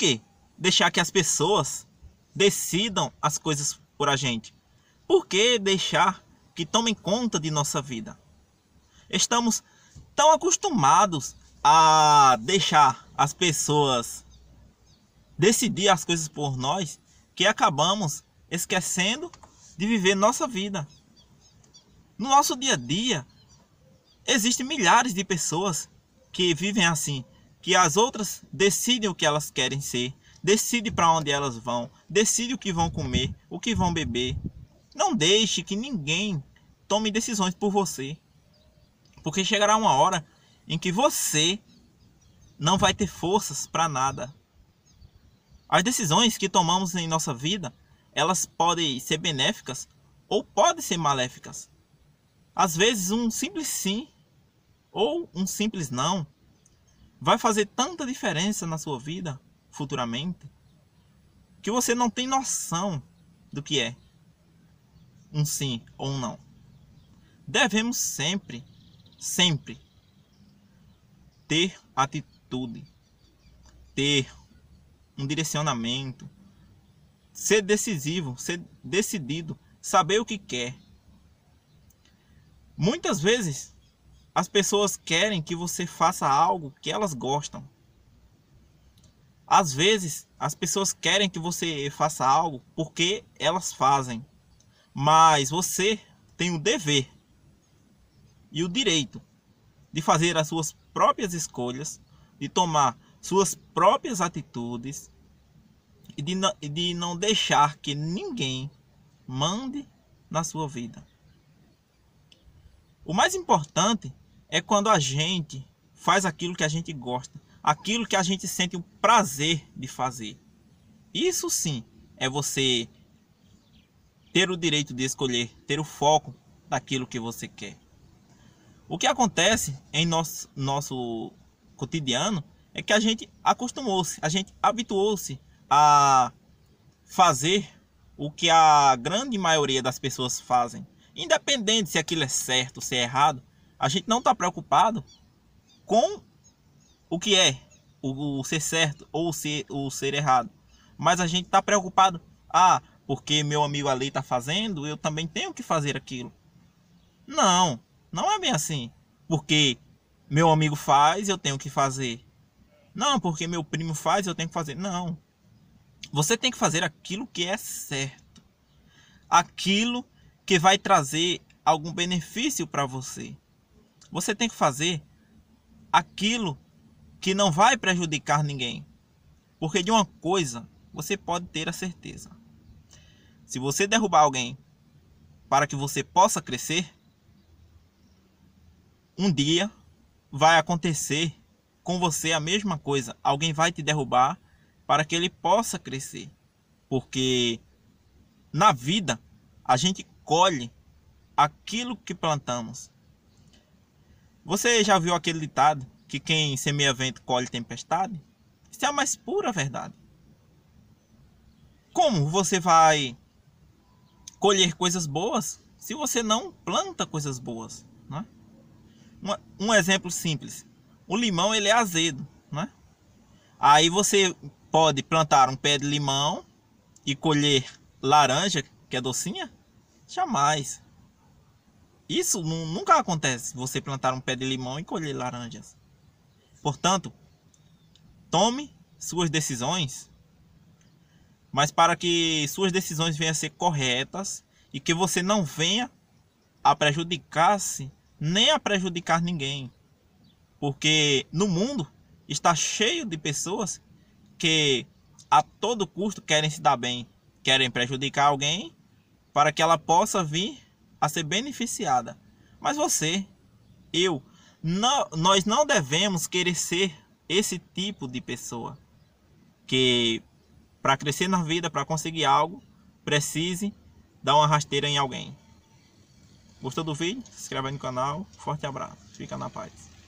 quê? Deixar que as pessoas decidam as coisas por a gente. Por que deixar que tomem conta de nossa vida? Estamos tão acostumados a deixar as pessoas decidir as coisas por nós que acabamos esquecendo de viver nossa vida. No nosso dia a dia, existem milhares de pessoas que vivem assim, que as outras decidem o que elas querem ser, decidem para onde elas vão, decidem o que vão comer, o que vão beber. Não deixe que ninguém tome decisões por você. Porque chegará uma hora em que você não vai ter forças para nada. As decisões que tomamos em nossa vida, elas podem ser benéficas ou podem ser maléficas. Às vezes um simples sim ou um simples não vai fazer tanta diferença na sua vida futuramente que você não tem noção do que é um sim ou um não. Devemos sempre, sempre ter atitude, ter um direcionamento, ser decisivo, ser decidido, saber o que quer. Muitas vezes as pessoas querem que você faça algo que elas gostam. Às vezes, as pessoas querem que você faça algo porque elas fazem. Mas você tem o dever e o direito de fazer as suas próprias escolhas, de tomar suas próprias atitudes e de não, de não deixar que ninguém mande na sua vida. O mais importante é quando a gente faz aquilo que a gente gosta, aquilo que a gente sente o prazer de fazer. Isso sim é você ter o direito de escolher, ter o foco daquilo que você quer. O que acontece em nosso, nosso cotidiano é que a gente acostumou-se, a gente habituou-se a fazer o que a grande maioria das pessoas fazem, independente se aquilo é certo, se é errado, a gente não está preocupado com o que é, o, o ser certo ou o ser, o ser errado. Mas a gente está preocupado, ah, porque meu amigo ali está fazendo, eu também tenho que fazer aquilo. Não, não é bem assim. Porque meu amigo faz, eu tenho que fazer. Não, porque meu primo faz, eu tenho que fazer. Não. Você tem que fazer aquilo que é certo. Aquilo que vai trazer algum benefício para você. Você tem que fazer aquilo que não vai prejudicar ninguém. Porque de uma coisa você pode ter a certeza. Se você derrubar alguém para que você possa crescer, um dia vai acontecer com você a mesma coisa. Alguém vai te derrubar para que ele possa crescer. Porque na vida a gente colhe aquilo que plantamos. Você já viu aquele ditado que quem semeia vento colhe tempestade? Isso é a mais pura verdade. Como você vai colher coisas boas se você não planta coisas boas? Né? Um, um exemplo simples. O limão ele é azedo. Né? Aí você pode plantar um pé de limão e colher laranja, que é docinha? Jamais. Isso nunca acontece, você plantar um pé de limão e colher laranjas. Portanto, tome suas decisões, mas para que suas decisões venham a ser corretas e que você não venha a prejudicar-se nem a prejudicar ninguém. Porque no mundo está cheio de pessoas que a todo custo querem se dar bem, querem prejudicar alguém para que ela possa vir a ser beneficiada. Mas você, eu, não, nós não devemos querer ser esse tipo de pessoa que, para crescer na vida, para conseguir algo, precise dar uma rasteira em alguém. Gostou do vídeo? Se inscreve aí no canal. Forte abraço. Fica na paz.